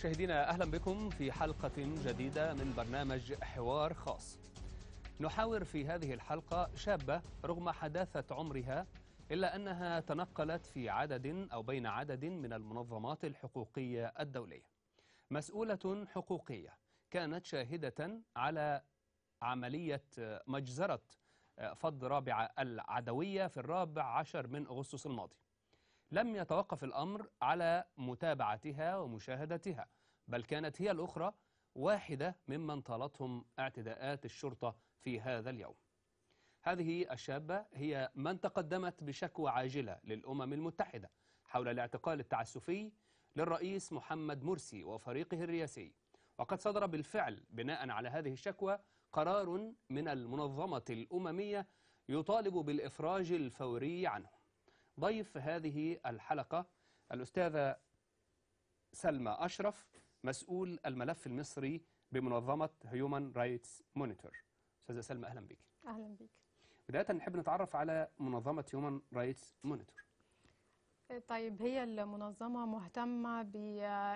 مشاهدينا أهلا بكم في حلقة جديدة من برنامج حوار خاص نحاور في هذه الحلقة شابة رغم حداثة عمرها إلا أنها تنقلت في عدد أو بين عدد من المنظمات الحقوقية الدولية مسؤولة حقوقية كانت شاهدة على عملية مجزرة فض رابعة العدوية في الرابع عشر من أغسطس الماضي لم يتوقف الأمر على متابعتها ومشاهدتها بل كانت هي الأخرى واحدة ممن طالتهم اعتداءات الشرطة في هذا اليوم هذه الشابة هي من تقدمت بشكوى عاجلة للأمم المتحدة حول الاعتقال التعسفي للرئيس محمد مرسي وفريقه الرئاسي وقد صدر بالفعل بناء على هذه الشكوى قرار من المنظمة الأممية يطالب بالإفراج الفوري عنه ضيف هذه الحلقة الأستاذة سلمى أشرف مسؤول الملف المصري بمنظمة هيومن رايتس مونيتور أستاذة سلمى أهلا بك أهلا بك بداية نحب نتعرف على منظمة هيومن رايتس مونيتور طيب هي المنظمة مهتمة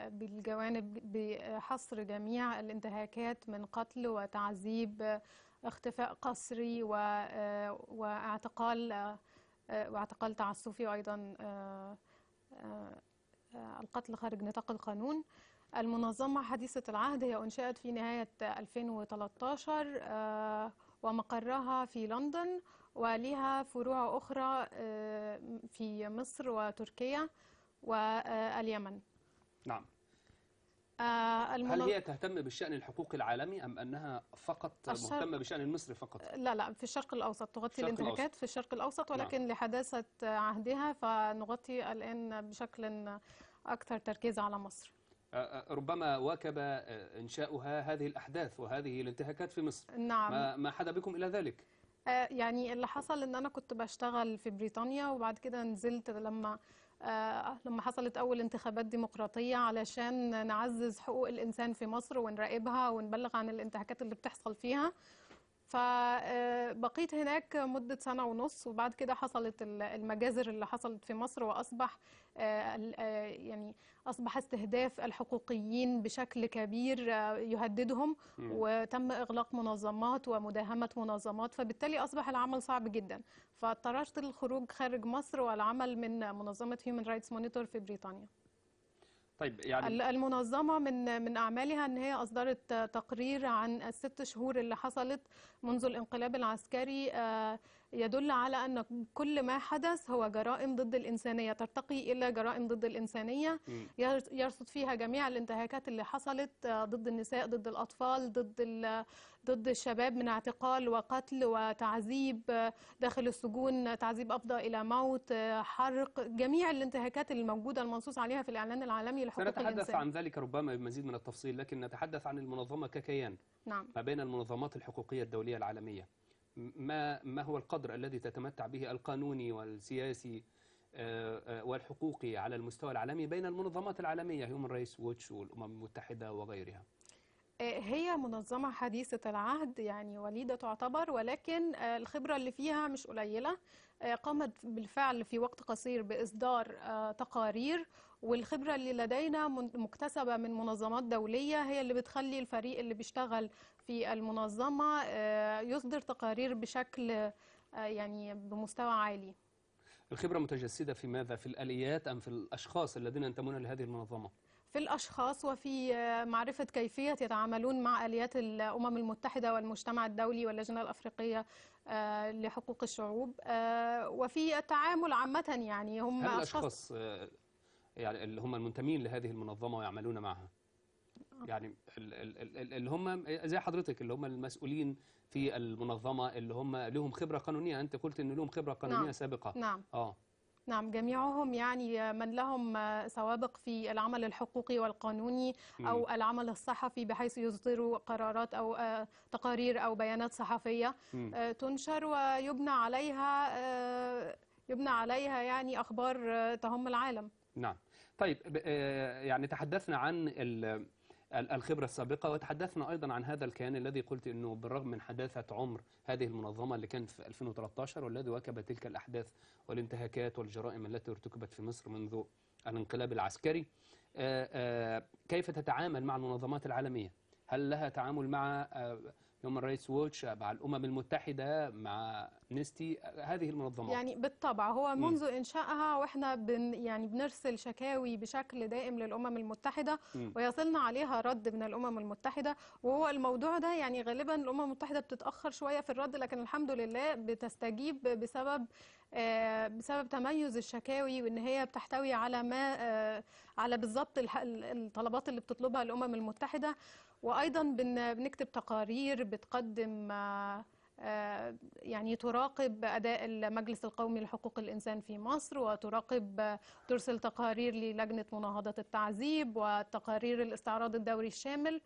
بالجوانب بحصر جميع الانتهاكات من قتل وتعذيب اختفاء قسري واعتقال آه، واعتقال تعسفي وأيضا آه، آه، القتل خارج نطاق القانون المنظمة حديثة العهد هي أنشئت في نهاية 2013 ومقرها في لندن ولها فروع أخرى في مصر وتركيا واليمن نعم آه، هل هي تهتم بالشأن الحقوقي العالمي أم أنها فقط مهتمة بالشأن المصري فقط؟ لا لا في الشرق الأوسط تغطي الشرق الانتهاكات الأوسط. في الشرق الأوسط نعم. ولكن نعم. لحداثة عهدها فنغطي الآن بشكل أكثر تركيز على مصر آه، آه، ربما واكب إنشاؤها هذه الأحداث وهذه الانتهاكات في مصر نعم ما, ما حدا بكم إلى ذلك؟ يعني اللي حصل ان انا كنت بشتغل في بريطانيا وبعد كده نزلت لما آه، آه، لما حصلت أول انتخابات ديمقراطية علشان نعزز حقوق الإنسان في مصر ونراقبها ونبلغ عن الانتهاكات اللي بتحصل فيها فبقيت آه، هناك مدة سنة ونص وبعد كده حصلت المجازر اللي حصلت في مصر وأصبح آه، آه، يعني أصبح استهداف الحقوقيين بشكل كبير يهددهم وتم إغلاق منظمات ومداهمة منظمات فبالتالي أصبح العمل صعب جدا فاضطررت للخروج خارج مصر والعمل من منظمة Human رايتس مونيتور في بريطانيا طيب يعني المنظمة من من أعمالها أن هي أصدرت تقرير عن الست شهور اللي حصلت منذ الانقلاب العسكري آه، يدل على أن كل ما حدث هو جرائم ضد الإنسانية ترتقي إلى جرائم ضد الإنسانية يرصد فيها جميع الانتهاكات اللي حصلت آه، ضد النساء ضد الأطفال ضد ضد الشباب من اعتقال وقتل وتعذيب آه، داخل السجون تعذيب أفضى إلى موت آه، حرق جميع الانتهاكات الموجودة المنصوص عليها في الإعلان العالمي لحقوق الإنسان سنتحدث عن ذلك ربما بمزيد من التفصيل لكن نتحدث عن المنظمة ككيان نعم. ما بين المنظمات الحقوقية الدولية العالمية ما ما هو القدر الذي تتمتع به القانوني والسياسي آه، آه، والحقوقي على المستوى العالمي بين المنظمات العالمية هيومن رايس ووتش والأمم المتحدة وغيرها آه، هي منظمة حديثة العهد يعني وليدة تعتبر ولكن الخبرة اللي فيها مش قليلة قامت بالفعل في وقت قصير بإصدار تقارير والخبرة اللي لدينا مكتسبة من منظمات دولية هي اللي بتخلي الفريق اللي بيشتغل في المنظمة آه، يصدر تقارير بشكل آه، يعني بمستوى عالي الخبرة متجسدة في ماذا؟ في الآليات أم في الأشخاص الذين ينتمون لهذه المنظمة؟ في الأشخاص وفي آه، معرفة كيفية يتعاملون مع آليات الأمم المتحدة والمجتمع الدولي واللجنة الأفريقية لحقوق الشعوب وفي التعامل عامة يعني هم هل الأشخاص يعني اللي هم المنتمين لهذه المنظمة ويعملون معها يعني اللي هم زي حضرتك اللي هم المسؤولين في نعم. المنظمه اللي هم لهم خبره قانونيه انت قلت ان لهم خبره قانونيه نعم. سابقه نعم اه نعم جميعهم يعني من لهم سوابق في العمل الحقوقي والقانوني أو العمل الصحفي بحيث يصدروا قرارات أو آه، تقارير أو بيانات صحفية آه، تنشر ويبنى عليها آه، يبنى عليها يعني أخبار تهم العالم نعم طيب يعني تحدثنا عن الخبرة السابقة وتحدثنا أيضا عن هذا الكيان الذي قلت أنه بالرغم من حداثة عمر هذه المنظمة اللي كانت في 2013 والذي واكب تلك الأحداث والانتهاكات والجرائم التي ارتكبت في مصر منذ الانقلاب العسكري آه، آه، كيف تتعامل مع المنظمات العالمية؟ هل لها تعامل مع آه، هيومن رايتس ووتش مع الامم المتحده مع نستي هذه المنظمات يعني بالطبع هو منذ م. انشائها واحنا بن يعني بنرسل شكاوي بشكل دائم للامم المتحده م. ويصلنا عليها رد من الامم المتحده وهو الموضوع ده يعني غالبا الامم المتحده بتتاخر شويه في الرد لكن الحمد لله بتستجيب بسبب آه، بسبب تميز الشكاوي وان هي بتحتوي على ما آه، على بالظبط الطلبات اللي بتطلبها الامم المتحده وايضا بنكتب تقارير بتقدم آه، آه، يعني تراقب أداء المجلس القومي لحقوق الإنسان في مصر وتراقب ترسل تقارير للجنة مناهضة التعذيب وتقارير الاستعراض الدوري الشامل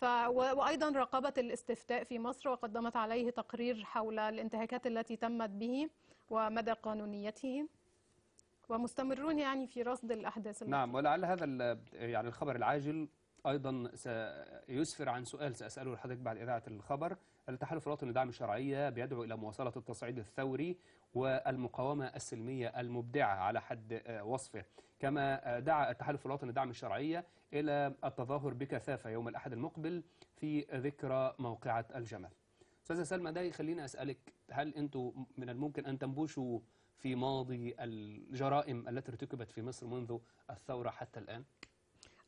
ف... وأيضا راقبت الاستفتاء في مصر وقدمت عليه تقرير حول الانتهاكات التي تمت به ومدى قانونيته ومستمرون يعني في رصد الأحداث نعم ولعل هذا يعني الخبر العاجل أيضا سيسفر عن سؤال سأسأله لحضرتك بعد إذاعة الخبر التحالف الوطني لدعم الشرعية بيدعو إلى مواصلة التصعيد الثوري والمقاومة السلمية المبدعة على حد آه، وصفه كما آه، دعا التحالف الوطني لدعم الشرعية إلى التظاهر بكثافة يوم الأحد المقبل في ذكرى موقعة الجمل أستاذة سلمى ده يخليني أسألك هل أنتم من الممكن أن تنبوشوا في ماضي الجرائم التي ارتكبت في مصر منذ الثورة حتى الآن؟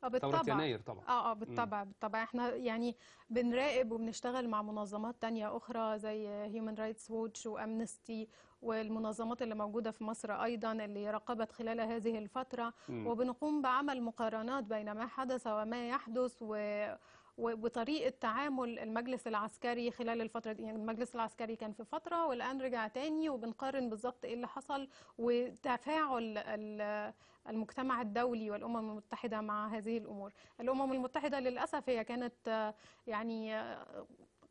اه بالطبع ثورة يناير طبعا اه اه بالطبع م. بالطبع احنا يعني بنراقب وبنشتغل مع منظمات تانية أخرى زي هيومن رايتس ووتش وأمنستي والمنظمات اللي موجودة في مصر أيضا اللي راقبت خلال هذه الفترة م. وبنقوم بعمل مقارنات بين ما حدث وما يحدث و وطريقه تعامل المجلس العسكري خلال الفتره دي يعني المجلس العسكري كان في فتره والان رجع تاني وبنقارن بالظبط ايه اللي حصل وتفاعل المجتمع الدولي والامم المتحده مع هذه الامور الامم المتحده للاسف هي كانت يعني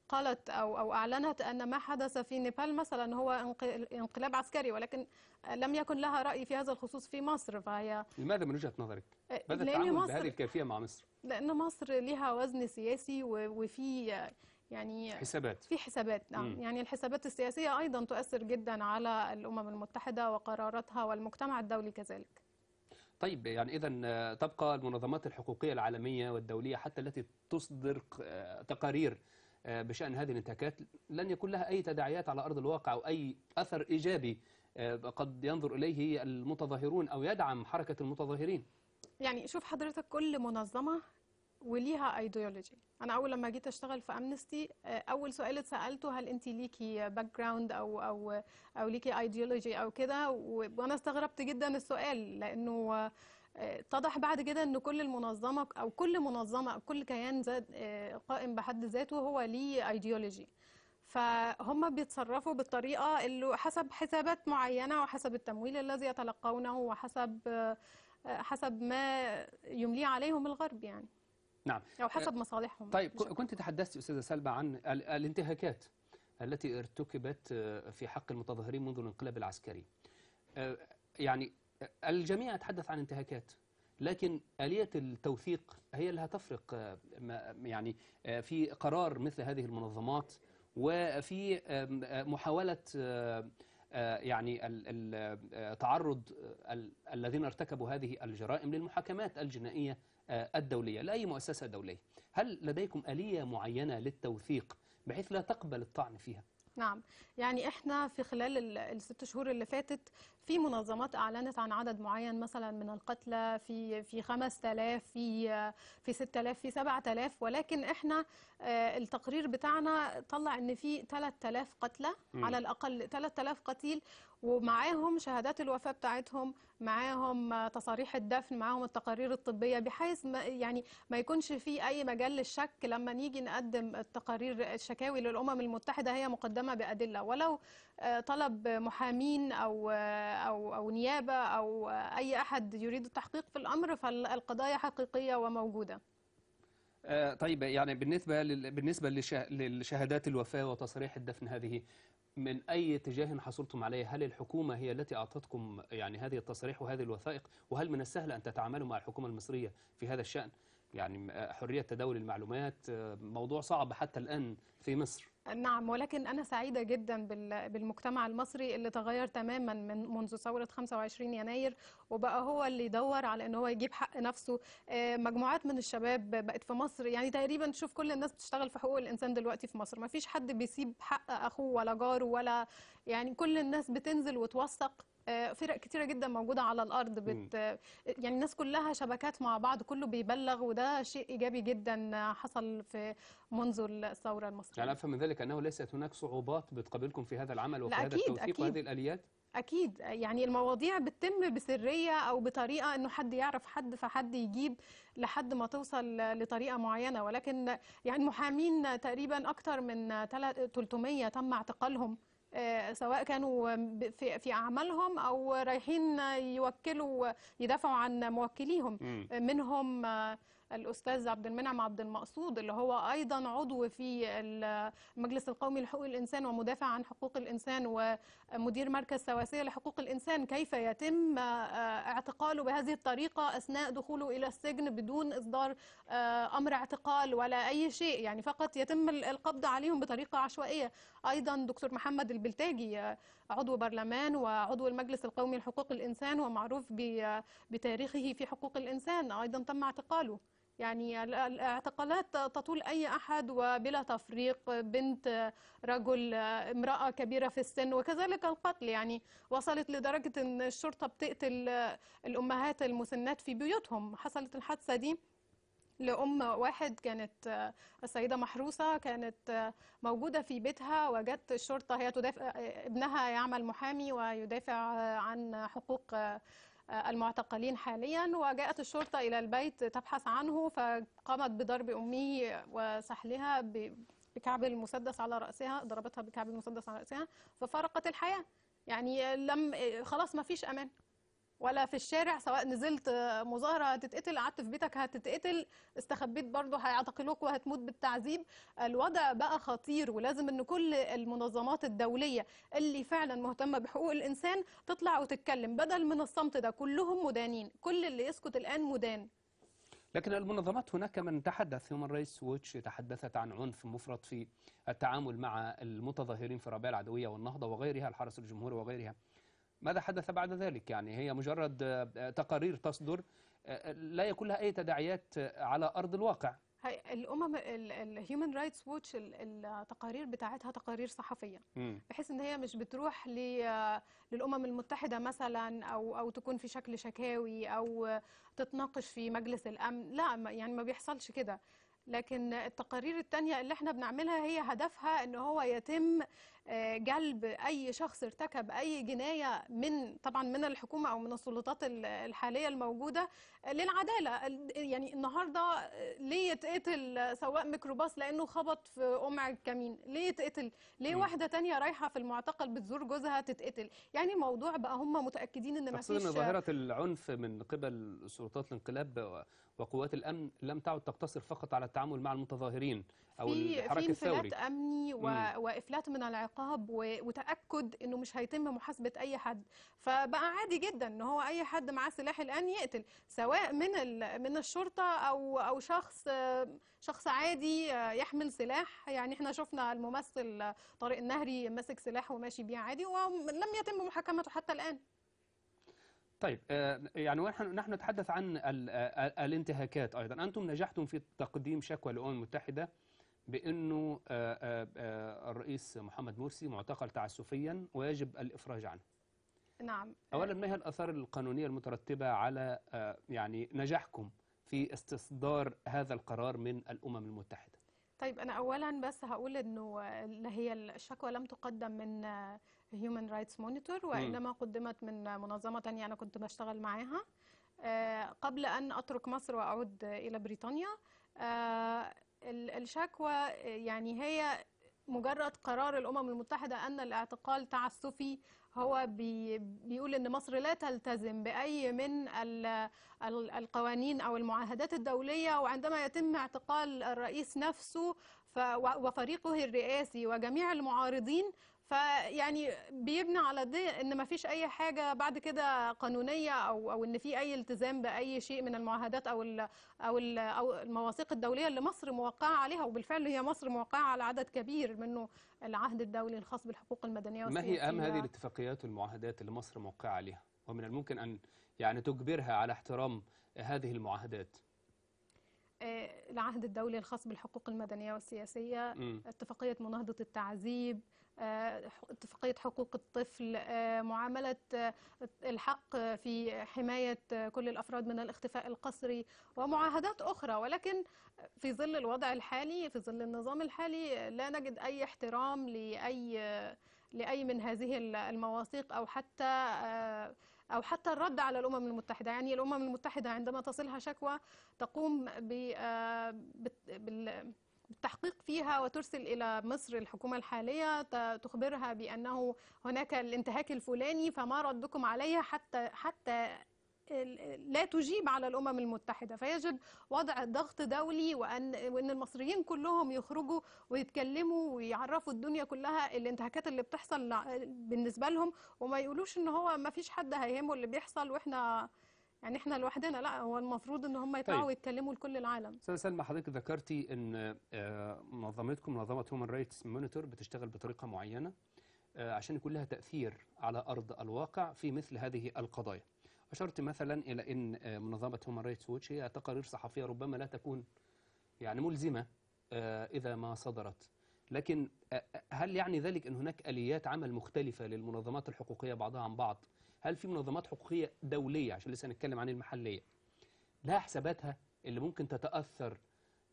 قالت او او اعلنت ان ما حدث في نيبال مثلا هو انقلاب عسكري ولكن لم يكن لها راي في هذا الخصوص في مصر فهي لماذا من وجهه نظرك؟ إيه، ماذا التعامل بهذه الكافيه مع مصر؟ لأن مصر لها وزن سياسي وفي يعني حسابات في حسابات نعم مم. يعني الحسابات السياسية أيضا تؤثر جدا على الأمم المتحدة وقراراتها والمجتمع الدولي كذلك طيب يعني إذا آه، تبقى المنظمات الحقوقية العالمية والدولية حتى التي تصدر آه، تقارير آه، بشأن هذه الانتهاكات لن يكون لها أي تداعيات على أرض الواقع أو أي أثر إيجابي قد ينظر إليه المتظاهرون أو يدعم حركة المتظاهرين يعني شوف حضرتك كل منظمة وليها ايديولوجي انا اول لما جيت اشتغل في امنستي آه، اول سؤال اتسالته هل انت ليكي باك جراوند او او او ليكي ايديولوجي او كده وانا استغربت جدا السؤال لانه آه، اتضح بعد كده ان كل المنظمه او كل منظمه او كل كيان آه، قائم بحد ذاته هو ليه ايديولوجي فهم بيتصرفوا بالطريقه اللي حسب حسابات معينه وحسب التمويل الذي يتلقونه وحسب حسب ما يمليه عليهم الغرب يعني نعم أو حسب مصالحهم طيب كنت تحدثت أستاذة سلمى عن الانتهاكات التي ارتكبت في حق المتظاهرين منذ الانقلاب العسكري يعني الجميع يتحدث عن انتهاكات لكن آلية التوثيق هي اللي هتفرق يعني في قرار مثل هذه المنظمات وفي محاولة يعني تعرض الذين ارتكبوا هذه الجرائم للمحاكمات الجنائية آه، الدولية لأي مؤسسة دولية هل لديكم آلية معينة للتوثيق بحيث لا تقبل الطعن فيها؟ نعم يعني احنا في خلال الست شهور اللي فاتت في منظمات اعلنت عن عدد معين مثلا من القتلى في في 5000 في في 6000 في 7000 ولكن احنا آه، التقرير بتاعنا طلع ان في 3000 قتلى على الاقل 3000 قتيل ومعاهم شهادات الوفاة بتاعتهم معاهم تصاريح الدفن معاهم التقارير الطبية بحيث ما يعني ما يكونش في أي مجال للشك لما نيجي نقدم التقارير الشكاوي للأمم المتحدة هي مقدمة بأدلة ولو طلب محامين أو أو أو نيابة أو أي أحد يريد التحقيق في الأمر فالقضايا حقيقية وموجودة آه، طيب يعني بالنسبة بالنسبة لشهادات الوفاة وتصريح الدفن هذه من أي اتجاه حصلتم عليه هل الحكومة هي التي أعطتكم يعني هذه التصاريح وهذه الوثائق وهل من السهل أن تتعاملوا مع الحكومة المصرية في هذا الشأن يعني آه، حرية تداول المعلومات آه، موضوع صعب حتى الآن في مصر نعم ولكن أنا سعيدة جدا بالمجتمع المصري اللي تغير تماما من منذ ثورة 25 يناير وبقى هو اللي يدور على أن هو يجيب حق نفسه آه، مجموعات من الشباب بقت في مصر يعني تقريبا تشوف كل الناس بتشتغل في حقوق الإنسان دلوقتي في مصر ما فيش حد بيسيب حق أخوه ولا جاره ولا يعني كل الناس بتنزل وتوثق آه، فرق كتيره جدا موجوده على الارض بت يعني الناس كلها شبكات مع بعض كله بيبلغ وده شيء ايجابي جدا حصل في منذ الثوره المصريه. يعني افهم من ذلك انه ليست هناك صعوبات بتقابلكم في هذا العمل وفي هذا التوثيق وهذه الاليات؟ اكيد يعني المواضيع بتتم بسريه او بطريقه انه حد يعرف حد فحد يجيب لحد ما توصل لطريقه معينه ولكن يعني محامين تقريبا اكثر من 300 تم اعتقالهم آه، سواء كانوا في اعمالهم او رايحين يوكلوا يدافعوا عن موكليهم منهم الأستاذ عبد المنعم عبد المقصود اللي هو أيضا عضو في المجلس القومي لحقوق الإنسان ومدافع عن حقوق الإنسان ومدير مركز سواسية لحقوق الإنسان كيف يتم آه، آه، اعتقاله بهذه الطريقة أثناء دخوله إلى السجن بدون إصدار آه، أمر اعتقال ولا أي شيء يعني فقط يتم القبض عليهم بطريقة عشوائية أيضا دكتور محمد البلتاجي عضو برلمان وعضو المجلس القومي لحقوق الإنسان ومعروف بتاريخه في حقوق الإنسان أيضا تم اعتقاله يعني الاعتقالات تطول أي أحد وبلا تفريق بنت رجل امرأة كبيرة في السن وكذلك القتل يعني وصلت لدرجة أن الشرطة بتقتل الأمهات المسنات في بيوتهم حصلت الحادثة دي لأم واحد كانت السيدة محروسة كانت موجودة في بيتها وجدت الشرطة هي تدافع ابنها يعمل محامي ويدافع عن حقوق المعتقلين حاليا وجاءت الشرطة إلى البيت تبحث عنه فقامت بضرب أمه وسحلها بكعب المسدس على رأسها ضربتها بكعب المسدس على رأسها ففارقت الحياة يعني لم خلاص ما فيش أمان ولا في الشارع سواء نزلت آه، مظاهرة هتتقتل قعدت في بيتك هتتقتل استخبيت برضه هيعتقلوك وهتموت بالتعذيب الوضع بقى خطير ولازم ان كل المنظمات الدولية اللي فعلا مهتمة بحقوق الإنسان تطلع وتتكلم بدل من الصمت ده كلهم مدانين كل اللي يسكت الآن مدان لكن المنظمات هناك من تحدث يوم الرئيس ووتش تحدثت عن عنف مفرط في التعامل مع المتظاهرين في الربيع العدوية والنهضة وغيرها الحرس الجمهوري وغيرها ماذا حدث بعد ذلك يعني هي مجرد آه، آه، تقارير تصدر آه، لا يكون لها أي تداعيات على أرض الواقع هي الامم الهيومن رايتس ووتش التقارير بتاعتها تقارير صحفيه بحيث ان هي مش بتروح للامم المتحده مثلا او او تكون في شكل شكاوي او تتناقش في مجلس الامن لا يعني ما بيحصلش كده لكن التقارير الثانيه اللي احنا بنعملها هي هدفها ان هو يتم جلب اي شخص ارتكب اي جنايه من طبعا من الحكومه او من السلطات الحاليه الموجوده للعداله يعني النهارده ليه يتقتل سواق ميكروباص لانه خبط في قمع الكمين ليه يتقتل ليه م. واحده تانية رايحه في المعتقل بتزور جوزها تتقتل يعني موضوع بقى هم متاكدين ان ما فيش ظاهره العنف من قبل سلطات الانقلاب وقوات الامن لم تعد تقتصر فقط على التعامل مع المتظاهرين او الحراك الثوري في انفلات امني و... وافلات من العقاب عقاب وتاكد انه مش هيتم محاسبه اي حد فبقى عادي جدا ان هو اي حد معاه سلاح الان يقتل سواء من من الشرطه او او شخص شخص عادي يحمل سلاح يعني احنا شفنا الممثل طارق النهري ماسك سلاح وماشي بيه عادي ولم يتم محاكمته حتى الان طيب آه، يعني نحن نتحدث عن آه، آه، الانتهاكات ايضا انتم نجحتم في تقديم شكوى للامم المتحده بأنه آه، آه، آه، الرئيس محمد مرسي معتقل تعسفيا ويجب الإفراج عنه نعم أولا ما هي الأثار القانونية المترتبة على يعني نجاحكم في استصدار هذا القرار من الأمم المتحدة طيب أنا أولا بس هقول أنه هي الشكوى لم تقدم من هيومن رايتس مونيتور وإنما قدمت من منظمة ثانيه يعني أنا كنت بشتغل معاها قبل أن أترك مصر وأعود إلى بريطانيا الشكوى يعني هي مجرد قرار الأمم المتحدة أن الاعتقال تعسفي هو بيقول ان مصر لا تلتزم باي من القوانين او المعاهدات الدوليه وعندما يتم اعتقال الرئيس نفسه وفريقه الرئاسي وجميع المعارضين فيعني بيبني على ده ان ما فيش اي حاجه بعد كده قانونيه او او ان في اي التزام باي شيء من المعاهدات او الـ او الـ او المواثيق الدوليه اللي مصر موقعه عليها وبالفعل هي مصر موقعه على عدد كبير منه العهد الدولي الخاص بالحقوق المدنيه والسياسيه ما هي اهم هذه الاتفاقيات والمعاهدات اللي مصر موقعه عليها ومن الممكن ان يعني تجبرها على احترام هذه المعاهدات آه، العهد الدولي الخاص بالحقوق المدنية والسياسية م. اتفاقية مناهضة التعذيب آه، اتفاقية حقوق الطفل آه، معاملة آه، الحق في حماية كل الأفراد من الاختفاء القسري ومعاهدات أخرى ولكن في ظل الوضع الحالي في ظل النظام الحالي لا نجد أي احترام لأي لأي من هذه المواثيق أو حتى أو حتى الرد على الأمم المتحدة يعني الأمم المتحدة عندما تصلها شكوى تقوم ب التحقيق فيها وترسل إلى مصر الحكومة الحالية تخبرها بأنه هناك الانتهاك الفلاني فما ردكم عليها حتى حتى لا تجيب على الامم المتحده فيجب وضع ضغط دولي وان وان المصريين كلهم يخرجوا ويتكلموا ويعرفوا الدنيا كلها الانتهاكات اللي بتحصل بالنسبه لهم وما يقولوش ان هو ما فيش حد هيهمه اللي بيحصل واحنا يعني احنا لوحدنا لا هو المفروض ان هم يطلعوا طيب. ويتكلموا لكل العالم استاذ سلمى حضرتك ذكرتي ان آه، منظمتكم منظمه هيومن رايتس مونيتور بتشتغل بطريقه معينه آه، عشان يكون لها تاثير على ارض الواقع في مثل هذه القضايا اشرت مثلا الى ان آه، منظمه هيومن رايتس ووتش هي تقارير صحفيه ربما لا تكون يعني ملزمه اذا ما صدرت لكن هل يعني ذلك ان هناك اليات عمل مختلفه للمنظمات الحقوقيه بعضها عن بعض هل في منظمات حقوقية دولية عشان لسه هنتكلم عن المحلية لها حساباتها اللي ممكن تتأثر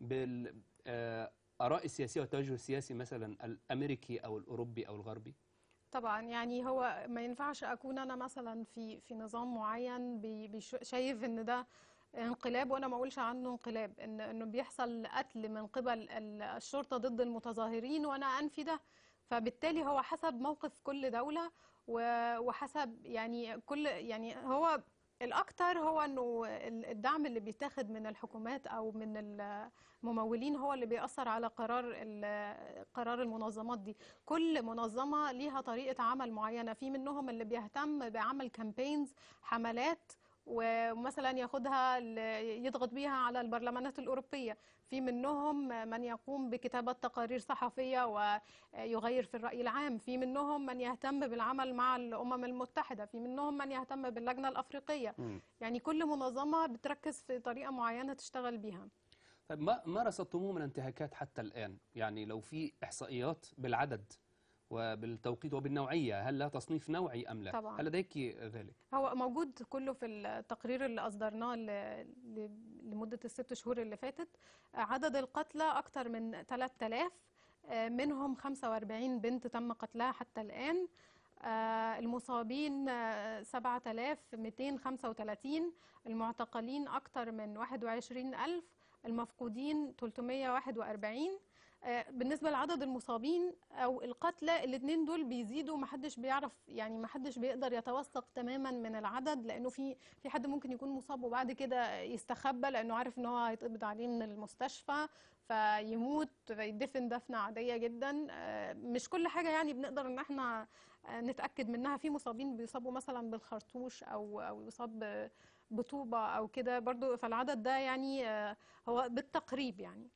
بالآراء آه، السياسية والتوجه السياسي مثلا الأمريكي أو الأوروبي أو الغربي طبعا يعني هو ما ينفعش أكون أنا مثلا في في نظام معين شايف إن ده انقلاب وانا ما اقولش عنه انقلاب ان انه بيحصل قتل من قبل الشرطه ضد المتظاهرين وانا انفي ده فبالتالي هو حسب موقف كل دوله وحسب يعني كل يعني هو الاكثر هو انه الدعم اللي بيتاخد من الحكومات او من الممولين هو اللي بيأثر على قرار قرار المنظمات دي كل منظمه ليها طريقه عمل معينه في منهم اللي بيهتم بعمل كامبينز حملات ومثلا ياخدها يضغط بيها على البرلمانات الأوروبية في منهم من يقوم بكتابة تقارير صحفية ويغير في الرأي العام في منهم من يهتم بالعمل مع الأمم المتحدة في منهم من يهتم باللجنة الأفريقية م. يعني كل منظمة بتركز في طريقة معينة تشتغل بيها طيب ما ما رصدتموه من انتهاكات حتى الآن يعني لو في إحصائيات بالعدد وبالتوقيت وبالنوعية هل لها تصنيف نوعي أم لا طبعا. هل لديك ذلك هو موجود كله في التقرير اللي أصدرناه لمدة الست شهور اللي فاتت عدد القتلى أكثر من 3000 منهم 45 بنت تم قتلها حتى الآن المصابين 7235 المعتقلين أكثر من 21000 المفقودين 341 آه، بالنسبه لعدد المصابين او القتلى الاثنين دول بيزيدوا محدش بيعرف يعني محدش بيقدر يتوثق تماما من العدد لانه في في حد ممكن يكون مصاب وبعد كده يستخبى لانه عارف ان هو هيتقبض عليه من المستشفى فيموت فيدفن دفنه عاديه جدا آه، مش كل حاجه يعني بنقدر ان احنا آه، نتاكد منها في مصابين بيصابوا مثلا بالخرطوش او او يصاب بطوبه او كده برضو فالعدد ده يعني هو بالتقريب يعني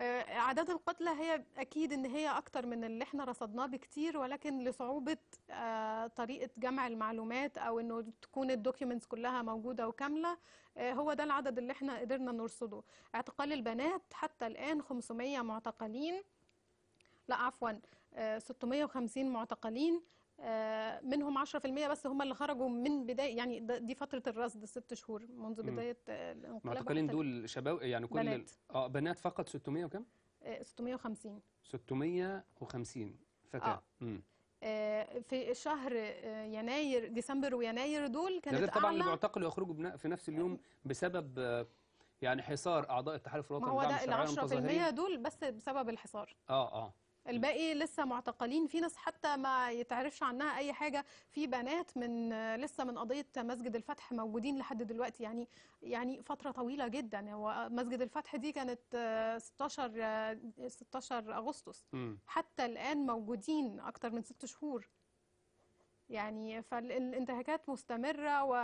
آه، أعداد القتلى هي أكيد إن هي أكتر من اللي إحنا رصدناه بكتير ولكن لصعوبة آه، طريقة جمع المعلومات أو إنه تكون الدوكيومنتس كلها موجودة وكاملة آه، هو ده العدد اللي إحنا قدرنا نرصده اعتقال البنات حتى الآن 500 معتقلين لا عفوا 650 معتقلين آه، منهم 10% بس هم اللي خرجوا من بدايه يعني دي فتره الرصد ست شهور منذ بدايه الانقلاب معتقلين دول شباب يعني كل بنات اه بنات فقط 600 وكم؟ 650 650 فتاه آه. في شهر آه، يناير ديسمبر ويناير دول كانت طبعا اللي بيعتقلوا يخرجوا في نفس اليوم بسبب آه، يعني حصار اعضاء التحالف الوطني ما هو ده ال 10% دول بس بسبب الحصار اه اه الباقي لسه معتقلين في ناس حتى ما يتعرفش عنها اي حاجه في بنات من لسه من قضيه مسجد الفتح موجودين لحد دلوقتي يعني يعني فتره طويله جدا هو مسجد الفتح دي كانت 16 16 اغسطس حتى الان موجودين اكتر من ست شهور يعني فالانتهاكات مستمره و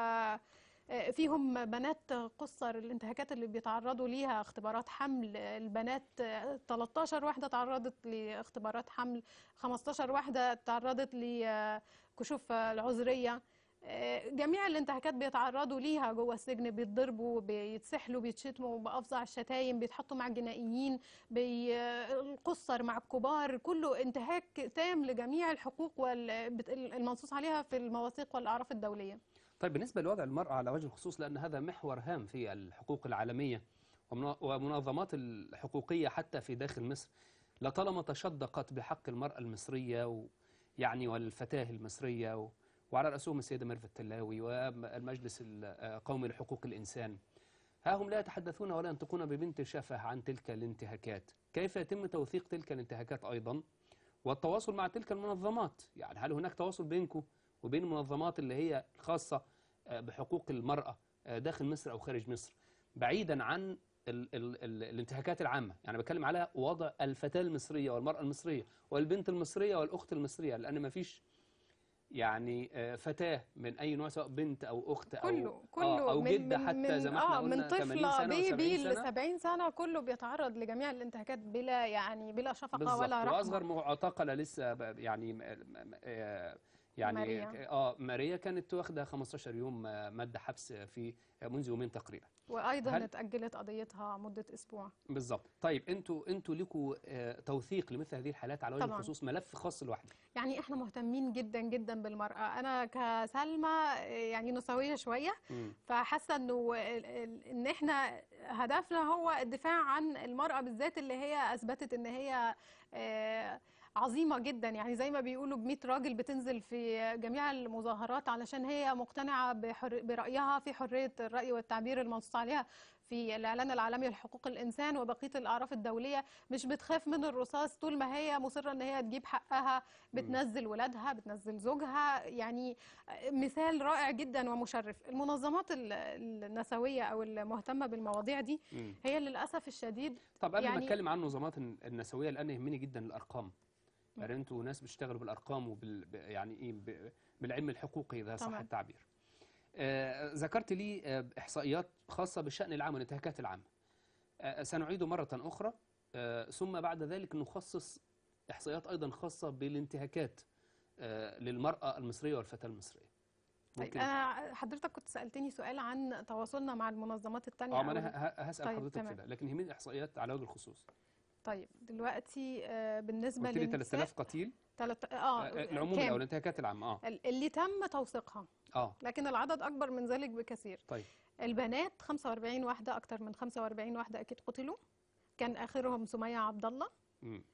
آه، فيهم بنات قصر الانتهاكات اللي بيتعرضوا ليها اختبارات حمل البنات 13 آه، واحدة تعرضت لاختبارات حمل 15 واحدة تعرضت لكشوف العذرية آه، جميع الانتهاكات بيتعرضوا ليها جوه السجن بيتضربوا بيتسحلوا بيتشتموا بافظع الشتايم بيتحطوا مع الجنائيين بالقصر مع الكبار كله انتهاك تام لجميع الحقوق المنصوص عليها في المواثيق والاعراف الدوليه طيب بالنسبة لوضع المرأة على وجه الخصوص لأن هذا محور هام في الحقوق العالمية ومنظمات الحقوقية حتى في داخل مصر لطالما تشدقت بحق المرأة المصرية يعني والفتاة المصرية وعلى رأسهم السيدة ميرفت التلاوي والمجلس القومي لحقوق الإنسان ها هم لا يتحدثون ولا ينطقون ببنت شفه عن تلك الانتهاكات كيف يتم توثيق تلك الانتهاكات أيضا والتواصل مع تلك المنظمات يعني هل هناك تواصل بينكم وبين المنظمات اللي هي الخاصة آه، بحقوق المرأة آه، داخل مصر أو خارج مصر بعيدا عن الـ الـ الـ الانتهاكات العامة يعني بتكلم على وضع الفتاة المصرية والمرأة المصرية والبنت المصرية والأخت المصرية لأن ما فيش يعني آه، فتاة من أي نوع سواء بنت أو أخت أو كله كله آه أو جدة من حتى زي ما احنا آه قلنا من طفلة بيبي ل 70 سنة كله بيتعرض لجميع الانتهاكات بلا يعني بلا شفقة ولا رحمة وأصغر معتقلة لسه يعني يعني ماريا. اه ماريا كانت واخده 15 يوم آه، ماده حبس آه، في آه، منذ يومين تقريبا وايضا هل... اتاجلت قضيتها مده اسبوع بالظبط طيب انتوا انتوا لكم توثيق لمثل هذه الحالات على وجه الخصوص ملف خاص لوحده يعني احنا مهتمين جدا جدا بالمراه انا كسلمى يعني نسويه شويه فحاسه انه ان احنا هدفنا هو الدفاع عن المراه بالذات اللي هي اثبتت ان هي عظيمه جدا يعني زي ما بيقولوا ب 100 راجل بتنزل في جميع المظاهرات علشان هي مقتنعه بحر... برايها في حريه الراي والتعبير المنصوص عليها في الاعلان العالمي لحقوق الانسان وبقيه الاعراف الدوليه مش بتخاف من الرصاص طول ما هي مصره ان هي تجيب حقها بتنزل ولادها بتنزل زوجها يعني مثال رائع جدا ومشرف المنظمات النسويه او المهتمه بالمواضيع دي هي للاسف الشديد طب قبل يعني ما اتكلم عن المنظمات النسويه لان يهمني جدا الارقام بارنت وناس بيشتغلوا بالارقام وبال يعني ايه بالعلم الحقوقي اذا صح التعبير آه، ذكرت لي آه احصائيات خاصه بالشان العام والانتهاكات العامه آه سنعيد مره اخرى آه، ثم بعد ذلك نخصص احصائيات ايضا خاصه بالانتهاكات آه، للمراه المصريه والفتاه المصريه طيب أنا حضرتك كنت سالتني سؤال عن تواصلنا مع المنظمات الثانيه اه انا هسال طيب حضرتك في ده لكن يهمني احصائيات على وجه الخصوص طيب دلوقتي آه، بالنسبه لل 3000 قتيل تلت... آه،, آه،, اه العموم كام؟ الانتهاكات العامه اه اللي تم توثيقها اه لكن العدد اكبر من ذلك بكثير طيب البنات 45 واحده اكثر من 45 واحده اكيد قتلوا كان اخرهم سميه عبد الله امم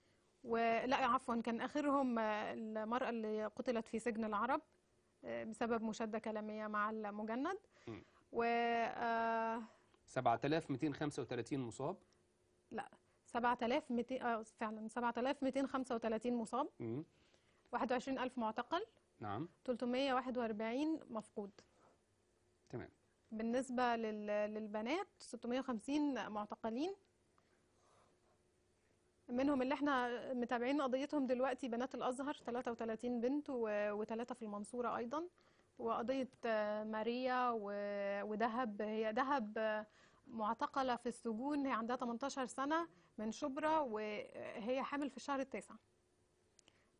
ولا عفوا كان اخرهم المراه اللي قتلت في سجن العرب بسبب مشاده كلاميه مع المجند و 7235 مصاب لا 7200 آه، فعلا 7235 مصاب امم 21000 معتقل نعم 341 مفقود تمام بالنسبة لل... للبنات 650 معتقلين منهم اللي احنا متابعين قضيتهم دلوقتي بنات الأزهر 33 بنت وثلاثة في المنصورة أيضا وقضية آه، ماريا و... ودهب هي دهب آه، معتقلة في السجون هي عندها 18 سنة من شبرا وهي حامل في الشهر التاسع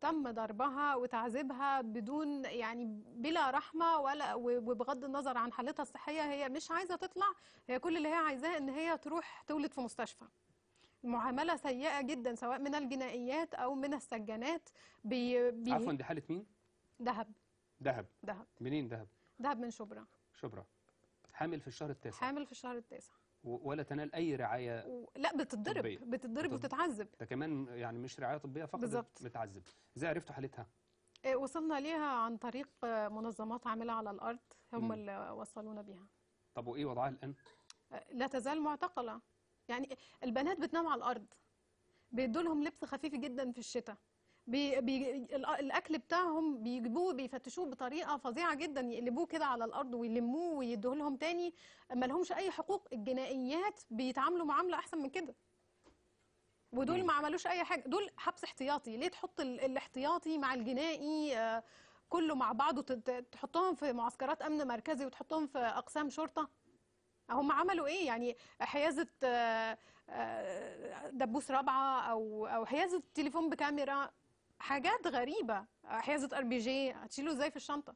تم ضربها وتعذيبها بدون يعني بلا رحمه ولا وبغض النظر عن حالتها الصحيه هي مش عايزه تطلع هي كل اللي هي عايزاه ان هي تروح تولد في مستشفى معامله سيئه جدا سواء من الجنائيات او من السجانات بي بي عفوا دي حاله مين؟ دهب دهب دهب منين دهب؟ دهب من شبرا شبرا حامل في الشهر التاسع حامل في الشهر التاسع ولا تنال اي رعايه لا بتتضرب طبية. بتتضرب وتتعذب ده كمان يعني مش رعايه طبيه فقط بالظبط بتتعذب ازاي عرفتوا حالتها آه، وصلنا ليها عن طريق آه، منظمات عامله على الارض هم م. اللي وصلونا بيها طب وايه وضعها الان آه، لا تزال معتقله يعني البنات بتنام على الارض بيدوا لهم لبس خفيف جدا في الشتاء بي بي الاكل بتاعهم بيجيبوه بيفتشوه بطريقه فظيعه جدا يقلبوه كده على الارض ويلموه ويدوه لهم تاني ما لهمش اي حقوق الجنائيات بيتعاملوا معامله احسن من كده ودول ما عملوش اي حاجه دول حبس احتياطي ليه تحط الاحتياطي مع الجنائي آه، كله مع بعضه تحطهم في معسكرات امن مركزي وتحطهم في اقسام شرطه هم عملوا ايه يعني حيازه آه، آه، دبوس رابعه او او حيازه تليفون بكاميرا حاجات غريبه حيازه ار بي جي هتشيله ازاي في الشنطه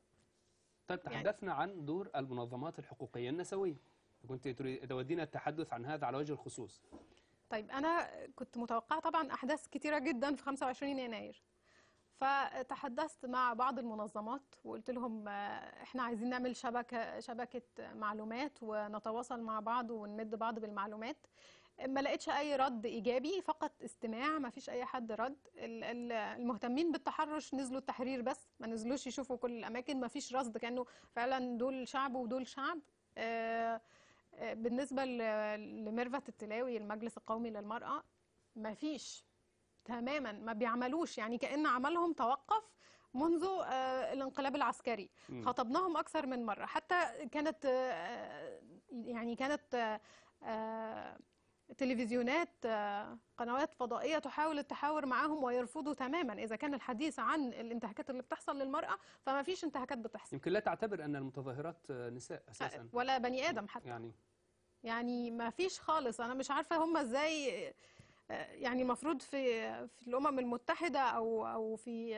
طيب يعني تحدثنا يعني. عن دور المنظمات الحقوقيه النسويه كنت تودينا التحدث عن هذا على وجه الخصوص طيب انا كنت متوقعه طبعا احداث كتيره جدا في 25 يناير فتحدثت مع بعض المنظمات وقلت لهم آه، احنا عايزين نعمل شبكه شبكه معلومات ونتواصل مع بعض ونمد بعض بالمعلومات ما لقيتش اي رد ايجابي فقط استماع ما فيش اي حد رد المهتمين بالتحرش نزلوا التحرير بس ما نزلوش يشوفوا كل الاماكن ما فيش رصد كانه فعلا دول شعب ودول شعب آه، آه، بالنسبه لميرفت التلاوي المجلس القومي للمراه ما فيش تماما ما بيعملوش يعني كان عملهم توقف منذ آه، الانقلاب العسكري خطبناهم اكثر من مره حتى كانت يعني كانت تلفزيونات آه، قنوات فضائية تحاول التحاور معهم ويرفضوا تماما إذا كان الحديث عن الانتهاكات اللي بتحصل للمرأة فما فيش انتهاكات بتحصل يمكن لا تعتبر أن المتظاهرات آه، نساء أساسا آه، ولا بني آدم حتى يعني يعني ما فيش خالص أنا مش عارفة هم إزاي يعني المفروض في في الامم المتحده او او في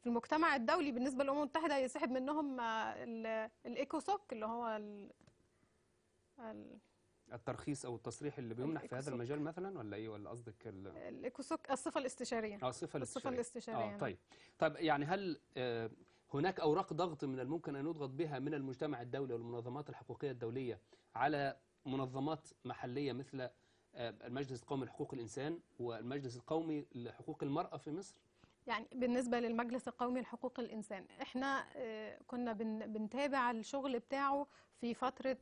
في المجتمع الدولي بالنسبه للامم المتحده يسحب منهم الايكوسوك اللي هو ال ال الترخيص او التصريح اللي بيمنح في هذا المجال مثلا ولا ايه ولا قصدك الايكو سوك الصفه الاستشاريه اه الصفه الاستشاريه الصفه الاستشاريه اه نعم. طيب طب يعني هل آه، هناك اوراق ضغط من الممكن ان يضغط بها من المجتمع الدولي والمنظمات الحقوقيه الدوليه على منظمات محليه مثل آه، المجلس القومي لحقوق الانسان والمجلس القومي لحقوق المراه في مصر يعني بالنسبة للمجلس القومي لحقوق الإنسان إحنا آه، كنا بنتابع الشغل بتاعه في فترة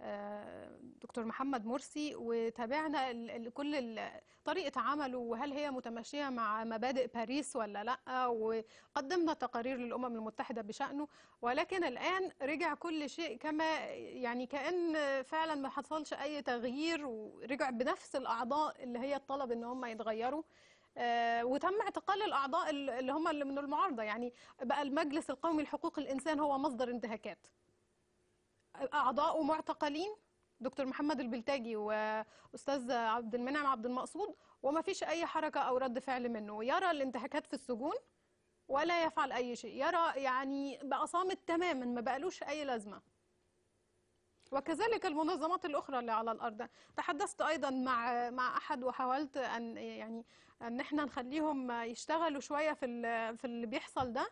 آه، دكتور محمد مرسي وتابعنا كل طريقة عمله وهل هي متماشية مع مبادئ باريس ولا لا وقدمنا تقارير للأمم المتحدة بشأنه ولكن الآن رجع كل شيء كما يعني كأن فعلا ما حصلش أي تغيير ورجع بنفس الأعضاء اللي هي الطلب إن هم يتغيروا آه، وتم اعتقال الاعضاء اللي هم اللي من المعارضه يعني بقى المجلس القومي لحقوق الانسان هو مصدر انتهاكات أعضاءه معتقلين دكتور محمد البلتاجي واستاذ عبد المنعم عبد المقصود وما فيش اي حركه او رد فعل منه يرى الانتهاكات في السجون ولا يفعل اي شيء يرى يعني بقى صامت تماما ما بقالوش اي لازمه وكذلك المنظمات الاخرى اللي على الارض تحدثت ايضا مع مع احد وحاولت ان يعني ان احنا نخليهم يشتغلوا شويه في في اللي بيحصل ده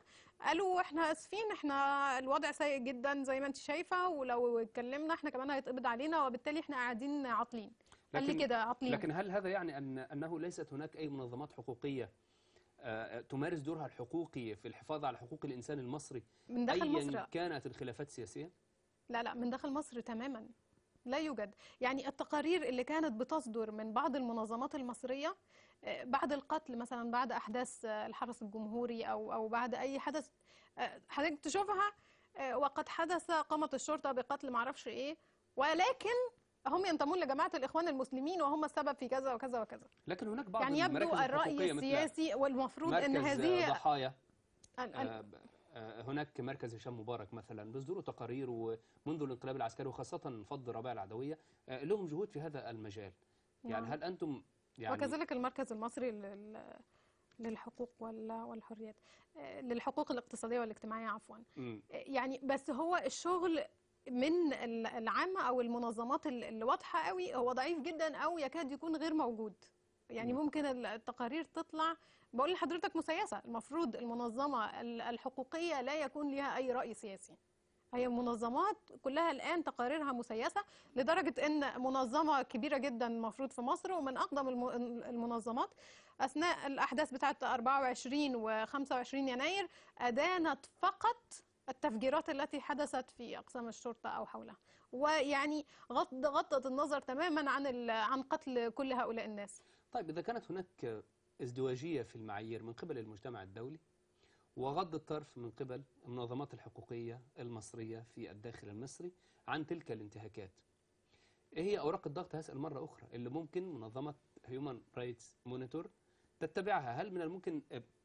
قالوا احنا اسفين احنا الوضع سيء جدا زي ما انت شايفه ولو اتكلمنا احنا كمان هيتقبض علينا وبالتالي احنا قاعدين عاطلين قال لي كده عاطلين لكن هل هذا يعني ان انه ليست هناك اي منظمات حقوقيه آه، تمارس دورها الحقوقي في الحفاظ على حقوق الانسان المصري من داخل ايا مصر. كانت الخلافات السياسيه؟ لا لا من داخل مصر تماما لا يوجد يعني التقارير اللي كانت بتصدر من بعض المنظمات المصرية بعد القتل مثلا بعد احداث آه، الحرس الجمهوري او او بعد اي حدث آه، حضرتك تشوفها آه، وقد حدث قامت الشرطه بقتل معرفش ايه ولكن هم ينتمون لجماعه الاخوان المسلمين وهم السبب في كذا وكذا وكذا لكن هناك بعض يعني يبدو الراي السياسي والمفروض ان هذه ضحايا هناك مركز هشام مبارك مثلا بيصدروا تقارير ومنذ الانقلاب العسكري وخاصه فض الربيع العدويه لهم جهود في هذا المجال يعني نعم. هل انتم يعني وكذلك المركز المصري للحقوق والحريات آه، للحقوق الاقتصادية والاجتماعية عفوا م. آه، يعني بس هو الشغل من العامة أو المنظمات اللي واضحة قوي هو ضعيف جدا أو يكاد يكون غير موجود يعني م. ممكن التقارير تطلع بقول لحضرتك مسيسة المفروض المنظمة الحقوقية لا يكون لها أي رأي سياسي هي منظمات كلها الآن تقاريرها مسيسة لدرجة أن منظمة كبيرة جدا المفروض في مصر ومن أقدم المنظمات أثناء الأحداث بتاعة 24 و 25 يناير أدانت فقط التفجيرات التي حدثت في اقسام الشرطه او حولها ويعني غطت النظر تماما عن عن قتل كل هؤلاء الناس طيب اذا كانت هناك ازدواجيه في المعايير من قبل المجتمع الدولي وغض الطرف من قبل المنظمات الحقوقية المصرية في الداخل المصري عن تلك الانتهاكات ايه هي اوراق الضغط هسأل مرة اخرى اللي ممكن منظمة Human رايتس مونيتور تتبعها هل من الممكن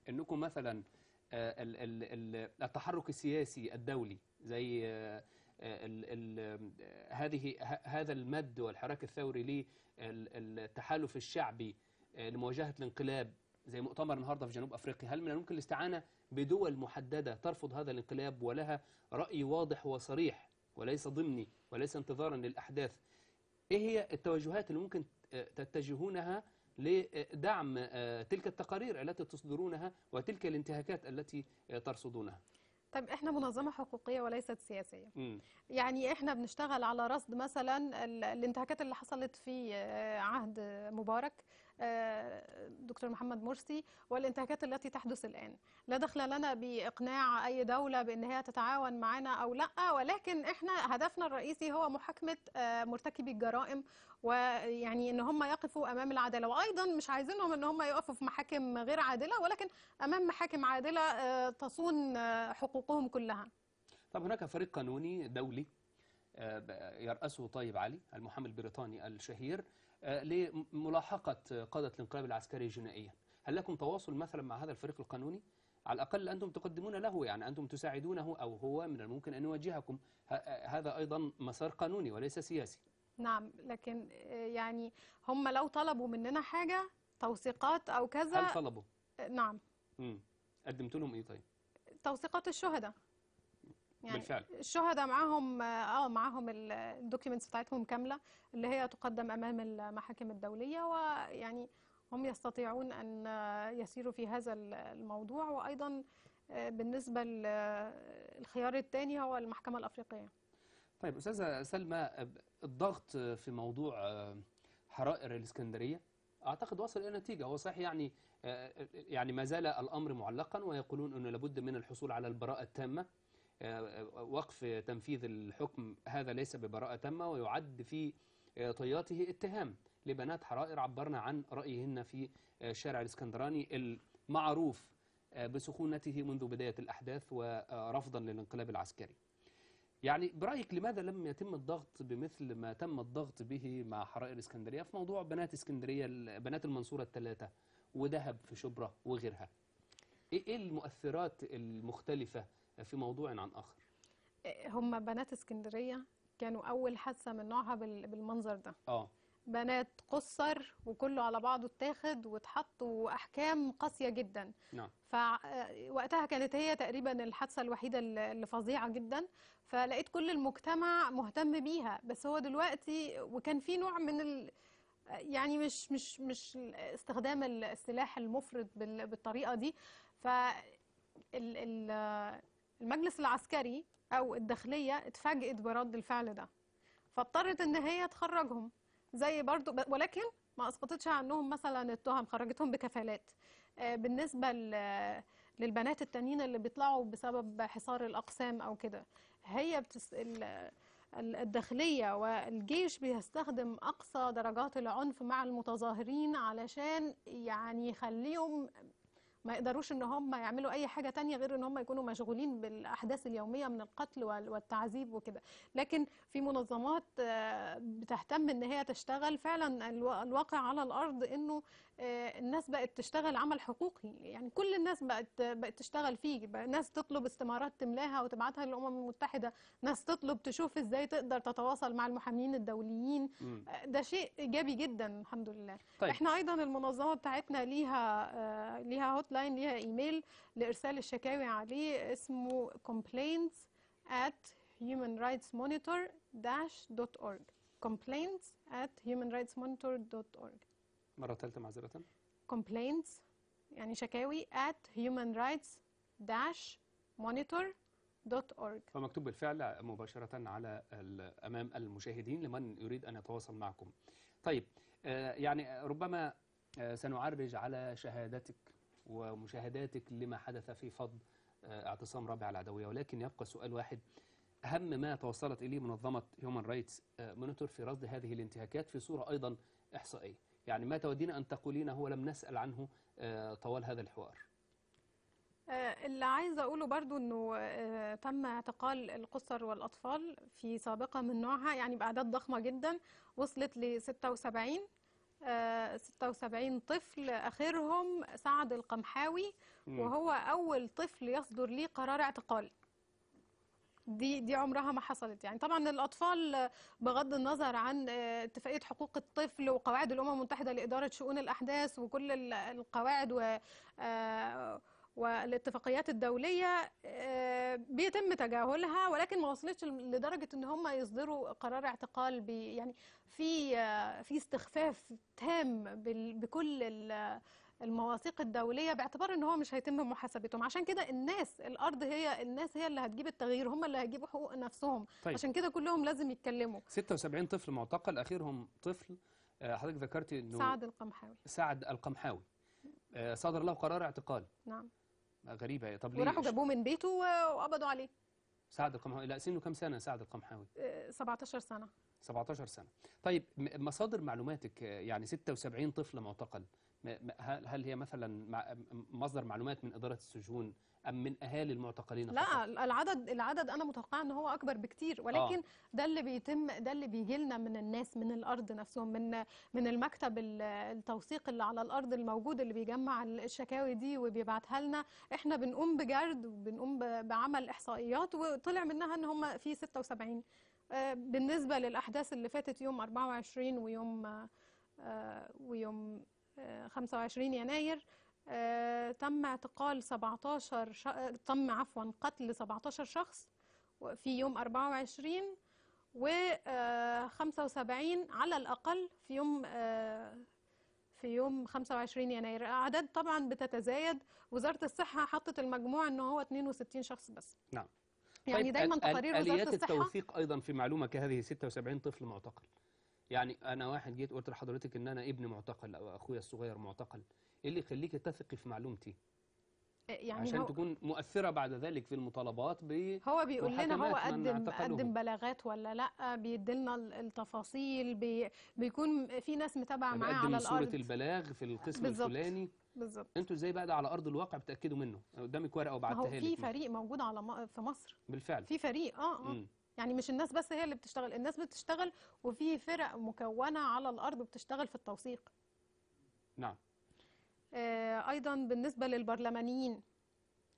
انكم مثلا آه، التحرك السياسي الدولي زي آه، آه، هذه هذا المد والحراك الثوري للتحالف الشعبي لمواجهة الانقلاب زي مؤتمر النهارده في جنوب افريقيا هل من الممكن الاستعانه بدول محدده ترفض هذا الانقلاب ولها راي واضح وصريح وليس ضمني وليس انتظارا للاحداث ايه هي التوجهات اللي ممكن آه، تتجهونها لدعم آه، تلك التقارير التي تصدرونها وتلك الانتهاكات التي آه، ترصدونها طب احنا منظمه حقوقيه وليست سياسيه مم. يعني احنا بنشتغل على رصد مثلا الانتهاكات اللي حصلت في عهد مبارك آه، دكتور محمد مرسي والانتهاكات التي تحدث الآن لا دخل لنا بإقناع أي دولة بأن هي تتعاون معنا أو لا ولكن إحنا هدفنا الرئيسي هو محاكمة آه، مرتكبي الجرائم ويعني ان هم يقفوا امام العداله وايضا مش عايزينهم ان هم يقفوا في محاكم غير عادله ولكن امام محاكم عادله آه، تصون حقوقهم كلها طب هناك فريق قانوني دولي يرأسه طيب علي المحامي البريطاني الشهير آه، لملاحقة قادة الانقلاب العسكري جنائيا هل لكم تواصل مثلا مع هذا الفريق القانوني؟ على الأقل أنتم تقدمون له يعني أنتم تساعدونه أو هو من الممكن أن يواجهكم هذا أيضا مسار قانوني وليس سياسي نعم لكن آه، يعني هم لو طلبوا مننا حاجة توثيقات أو كذا هل طلبوا؟ آه، نعم قدمت لهم إيه طيب؟ توثيقات الشهداء يعني بالفعل الشهداء معاهم اه معاهم الدوكيومنتس بتاعتهم كامله اللي هي تقدم امام المحاكم الدوليه ويعني هم يستطيعون ان يسيروا في هذا الموضوع وايضا آه، بالنسبه للخيار الثاني هو المحكمه الافريقيه. طيب استاذه سلمى الضغط في موضوع آه، حرائر الاسكندريه اعتقد وصل الى نتيجه هو صحيح يعني آه، يعني ما زال الامر معلقا ويقولون انه لابد من الحصول على البراءه التامه آه، وقف تنفيذ الحكم هذا ليس ببراءة تامة ويعد في آه، طياته اتهام لبنات حرائر عبرن عن رأيهن في الشارع آه، الاسكندراني المعروف بسخونته منذ بداية الأحداث ورفضا للانقلاب العسكري يعني برأيك لماذا لم يتم الضغط بمثل ما تم الضغط به مع حرائر اسكندرية في موضوع بنات اسكندرية بنات المنصورة الثلاثة ودهب في شبرا وغيرها إيه-, ايه المؤثرات المختلفه في موضوع عن اخر هم بنات اسكندريه كانوا اول حادثه من نوعها بالمنظر ده اه بنات قصر وكله على بعضه اتاخد واتحط واحكام قاسيه جدا نعم فوقتها آه، كانت هي تقريبا الحادثه الوحيده اللي فظيعه جدا فلقيت كل المجتمع مهتم بيها بس هو دلوقتي وكان في نوع من ال... يعني مش مش مش استخدام السلاح المفرط بالطريقه دي فالمجلس المجلس العسكري او الداخليه اتفاجئت برد الفعل ده فاضطرت ان هي تخرجهم زي برضو ولكن ما اسقطتش عنهم مثلا التهم خرجتهم بكفالات آه، بالنسبه للبنات التانيين اللي بيطلعوا بسبب حصار الاقسام او كده هي بتس... الداخليه والجيش بيستخدم اقصى درجات العنف مع المتظاهرين علشان يعني يخليهم ما يقدروش ان هم يعملوا اي حاجه تانية غير ان هم يكونوا مشغولين بالاحداث اليوميه من القتل والتعذيب وكده لكن في منظمات آه، بتهتم ان هي تشتغل فعلا الواقع على الارض انه آه، الناس بقت تشتغل عمل حقوقي يعني كل الناس بقت بقت تشتغل فيه بقى ناس تطلب استمارات تملاها وتبعتها للامم المتحده ناس تطلب تشوف ازاي تقدر تتواصل مع المحامين الدوليين آه، ده شيء ايجابي جدا الحمد لله طيب. احنا ايضا المنظمه بتاعتنا ليها ليها هوت لاين ليها ايميل لارسال الشكاوي عليه اسمه complaints at humanrightsmonitor-org complaints at humanrightsmonitor.org مرة ثالثة معذرة complaints يعني شكاوي at humanrights-monitor.org فمكتوب بالفعل مباشرة على أمام المشاهدين لمن يريد أن يتواصل معكم طيب آه، يعني ربما آه، سنعرج على شهادتك ومشاهداتك لما حدث في فض آه، اعتصام رابع العدوية ولكن يبقى سؤال واحد أهم ما توصلت إليه منظمة هيومن رايتس مونيتور في رصد هذه الانتهاكات في صورة أيضا إحصائية يعني ما تودين أن تقولين هو لم نسأل عنه آه، طوال هذا الحوار آه، اللي عايزة أقوله برضو أنه تم اعتقال القصر والأطفال في سابقة من نوعها يعني بأعداد ضخمة جدا وصلت ل 76 76 آه، طفل اخرهم سعد القمحاوي وهو اول طفل يصدر ليه قرار اعتقال دي دي عمرها ما حصلت يعني طبعا الاطفال بغض النظر عن آه، اتفاقيه حقوق الطفل وقواعد الامم المتحده لاداره شؤون الاحداث وكل القواعد و آه، والاتفاقيات الدولية آه، بيتم تجاهلها ولكن ما وصلتش لدرجة ان هم يصدروا قرار اعتقال بي يعني في آه، في استخفاف تام بكل المواثيق الدوليه باعتبار ان هو مش هيتم محاسبتهم عشان كده الناس الارض هي الناس هي اللي هتجيب التغيير هم اللي هيجيبوا حقوق نفسهم طيب. عشان كده كلهم لازم يتكلموا 76 طفل معتقل اخرهم طفل آه، حضرتك ذكرتي انه سعد القمحاوي سعد القمحاوي صدر له قرار اعتقال نعم غريبة هي طب ليه وراحوا جابوه من بيته وقبضوا عليه سعد القمحاوي لا سنه كام سنة سعد القمحاوي؟ 17 آه، سنة 17 سنة طيب مصادر معلوماتك آه، يعني 76 طفل معتقل هل هي مثلا مصدر معلومات من اداره السجون ام من اهالي المعتقلين لا فقط؟ العدد العدد انا متوقعه ان هو اكبر بكتير ولكن آه. ده اللي بيتم ده اللي بيجي لنا من الناس من الارض نفسهم من من المكتب التوثيق اللي على الارض الموجود اللي بيجمع الشكاوي دي وبيبعتها لنا احنا بنقوم بجرد وبنقوم بعمل احصائيات وطلع منها ان هم في 76 آه، بالنسبه للاحداث اللي فاتت يوم 24 ويوم آه، ويوم 25 يناير آه، تم اعتقال 17 ش... تم عفوا قتل 17 شخص في يوم 24 و 75 آه، على الأقل في يوم آه، في يوم 25 يناير أعداد طبعا بتتزايد وزارة الصحة حطت المجموع ان هو 62 شخص بس نعم يعني طيب دايما تقارير وزارة الصحة آليات التوثيق أيضا في معلومة كهذه 76 طفل معتقل يعني انا واحد جيت قلت لحضرتك ان انا ابن معتقل او اخويا الصغير معتقل ايه اللي يخليك تثقي في معلومتي إيه، يعني عشان تكون مؤثرة بعد ذلك في المطالبات ب هو بيقول لنا هو قدم قدم بلاغات ولا لا بيدلنا التفاصيل بي بيكون في ناس متابعه معاه على الارض صوره البلاغ في القسم الفلاني بالظبط انتوا ازاي بقى ده على ارض الواقع بتاكدوا منه قدامك ورقه وبعتها لك في فريق موجود على م... في مصر بالفعل في فريق اه اه يعني مش الناس بس هي اللي بتشتغل الناس بتشتغل وفي فرق مكونة على الأرض بتشتغل في التوثيق نعم آه، أيضا بالنسبة للبرلمانيين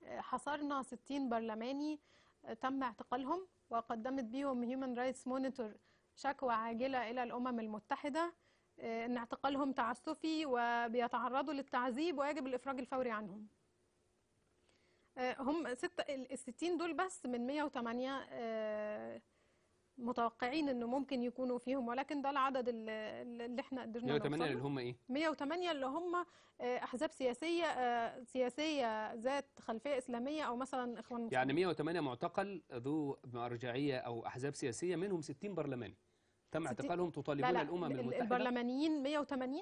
آه، حصرنا 60 برلماني آه، تم اعتقالهم وقدمت بيهم هيومن رايتس مونيتور شكوى عاجلة إلى الأمم المتحدة ان اعتقالهم تعسفي وبيتعرضوا للتعذيب ويجب الإفراج الفوري عنهم آه، هم ست ال 60 دول بس من 108 آه، متوقعين انه ممكن يكونوا فيهم ولكن ده العدد اللي احنا قدرنا 108 إيه؟ اللي هم ايه 108 اللي هم احزاب سياسيه آه، سياسيه ذات خلفيه اسلاميه او مثلا اخوان مسلمين يعني 108 معتقل ذو مرجعيه او احزاب سياسيه منهم 60 برلماني تم اعتقالهم تطالبون لا لا الامم المتحده البرلمانيين 180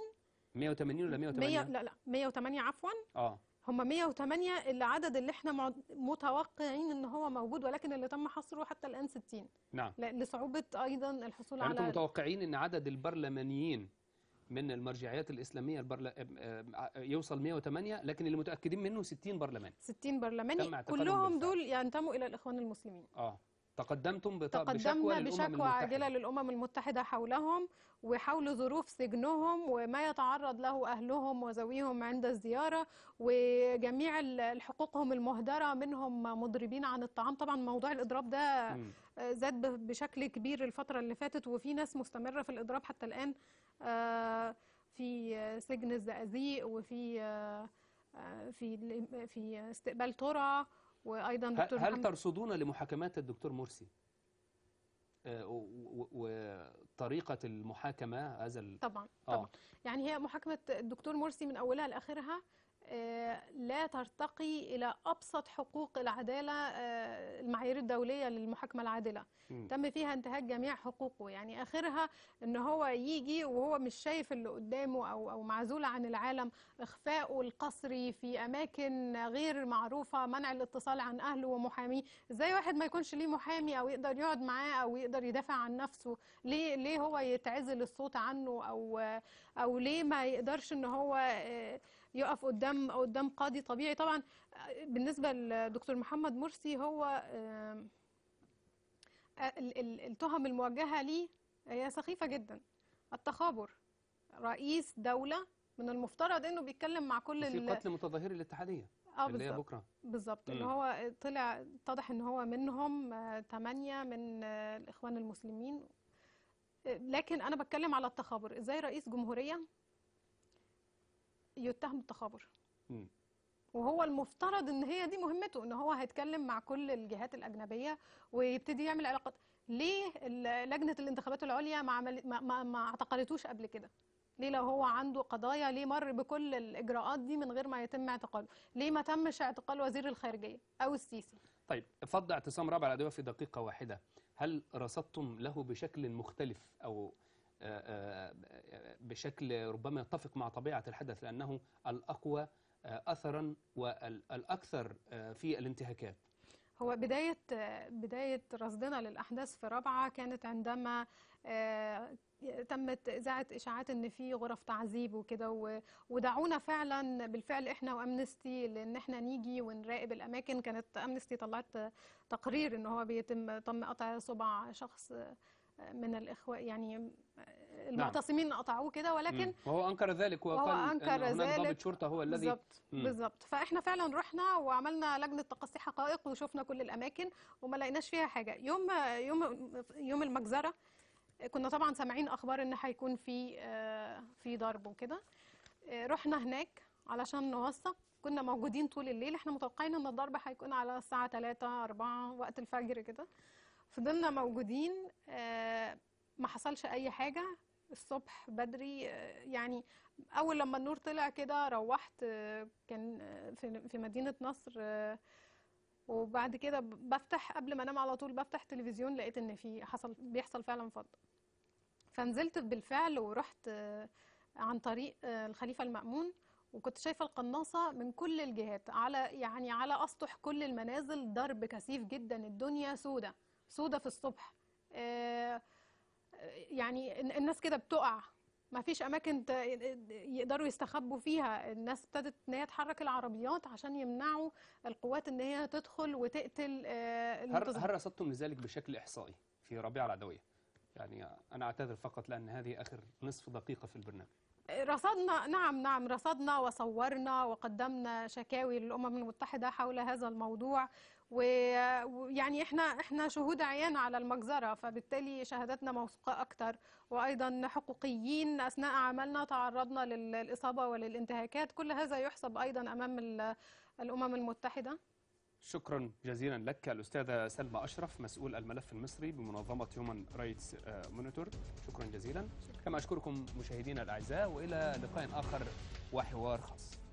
180 ولا 108 لا لا 108 عفوا اه هم 108 اللي عدد اللي احنا متوقعين ان هو موجود ولكن اللي تم حصره حتى الان 60 نعم لصعوبه ايضا الحصول يعني على انتم متوقعين ان عدد البرلمانيين من المرجعيات الاسلاميه البرل... يوصل 108 لكن اللي متاكدين منه 60 برلماني 60 برلماني كلهم دول ينتموا الى الاخوان المسلمين اه تقدمتم بشكوى تقدمنا بشكوى عاجلة للأمم المتحدة حولهم وحول ظروف سجنهم وما يتعرض له أهلهم وزويهم عند الزيارة وجميع حقوقهم المهدرة منهم مضربين عن الطعام طبعا موضوع الإضراب ده زاد بشكل كبير الفترة اللي فاتت وفي ناس مستمرة في الإضراب حتى الآن آه، في سجن الزقازيق وفي آه، آه، في في استقبال ترى وايضا دكتور هل ترصدون لمحاكمات الدكتور مرسي آه، وطريقة المحاكمة هذا طبعا طبعا آه. يعني هي محاكمة الدكتور مرسي من أولها لآخرها آه، لا ترتقي إلى أبسط حقوق العدالة آه، المعايير الدولية للمحاكمة العادلة تم فيها انتهاك جميع حقوقه يعني آخرها أن هو يجي وهو مش شايف اللي قدامه أو, أو معزول عن العالم إخفاءه القسري في أماكن غير معروفة منع الاتصال عن أهله ومحاميه إزاي واحد ما يكونش ليه محامي أو يقدر يقعد معاه أو يقدر يدافع عن نفسه ليه, ليه هو يتعزل الصوت عنه أو, أو ليه ما يقدرش أن هو آه، يقف قدام قدام قاضي طبيعي طبعا بالنسبه للدكتور محمد مرسي هو التهم الموجهه ليه هي سخيفه جدا التخابر رئيس دوله من المفترض انه بيتكلم مع كل في قتل متظاهري الاتحاديه اه بالظبط اللي بكره بالظبط اللي هو طلع اتضح ان هو منهم ثمانية آه، من آه، الاخوان المسلمين آه، لكن انا بتكلم على التخابر ازاي رئيس جمهوريه يتهم بالتخابر وهو المفترض ان هي دي مهمته ان هو هيتكلم مع كل الجهات الاجنبيه ويبتدي يعمل علاقات ليه لجنه الانتخابات العليا ما ما, ما, ما اعتقلتوش قبل كده ليه لو هو عنده قضايا ليه مر بكل الاجراءات دي من غير ما يتم اعتقاله ليه ما تمش اعتقال وزير الخارجيه او السيسي طيب فض اعتصام رابع الادويه في دقيقه واحده هل رصدتم له بشكل مختلف او آه، آه، بشكل ربما يتفق مع طبيعة الحدث لأنه الأقوى آه، أثرا والأكثر في الانتهاكات هو بداية بداية رصدنا للأحداث في رابعة كانت عندما تمت إذاعة إشاعات إن في غرف تعذيب وكده ودعونا فعلا بالفعل إحنا وأمنستي لأن إحنا نيجي ونراقب الأماكن كانت أمنستي طلعت تقرير إن هو بيتم تم قطع صبع شخص من الاخوه يعني نعم. المعتصمين نعم. قطعوه كده ولكن وهو انكر ذلك وهو انكر إن ذلك ضابط شرطه هو الذي بالظبط بالظبط فاحنا فعلا رحنا وعملنا لجنه تقصي حقائق وشفنا كل الاماكن وما لقيناش فيها حاجه يوم يوم يوم المجزره كنا طبعا سامعين اخبار ان هيكون في آه، في ضرب وكده آه، رحنا هناك علشان نوثق كنا موجودين طول الليل احنا متوقعين ان الضرب هيكون على الساعه 3 4 وقت الفجر كده فضلنا موجودين آه، ما حصلش اي حاجه الصبح بدري آه، يعني اول لما النور طلع كده روحت آه، كان في مدينه نصر وبعد كده بفتح قبل ما انام على طول بفتح تلفزيون لقيت ان في حصل بيحصل فعلا فض فنزلت بالفعل ورحت عن طريق الخليفه المامون وكنت شايفه القناصه من كل الجهات على يعني على اسطح كل المنازل ضرب كثيف جدا الدنيا سودة سودة في الصبح آه، يعني الناس كده بتقع ما فيش اماكن يقدروا يستخبوا فيها الناس ابتدت ان هي تحرك العربيات عشان يمنعوا القوات ان هي تدخل وتقتل آه، المتظاهرين هل رصدتم لذلك بشكل احصائي في ربيع العدويه يعني انا اعتذر فقط لان هذه اخر نصف دقيقه في البرنامج رصدنا نعم نعم رصدنا وصورنا وقدمنا شكاوي للامم المتحده حول هذا الموضوع ويعني احنا احنا شهود عيان على المجزره فبالتالي شهاداتنا موثوقه اكثر وايضا حقوقيين اثناء عملنا تعرضنا للاصابه وللانتهاكات كل هذا يحسب ايضا امام الامم المتحده شكرا جزيلا لك الاستاذه سلمى اشرف مسؤول الملف المصري بمنظمه هيومن رايتس مونيتور شكرا جزيلا شكرا. كما اشكركم مشاهدينا الاعزاء والى لقاء اخر وحوار خاص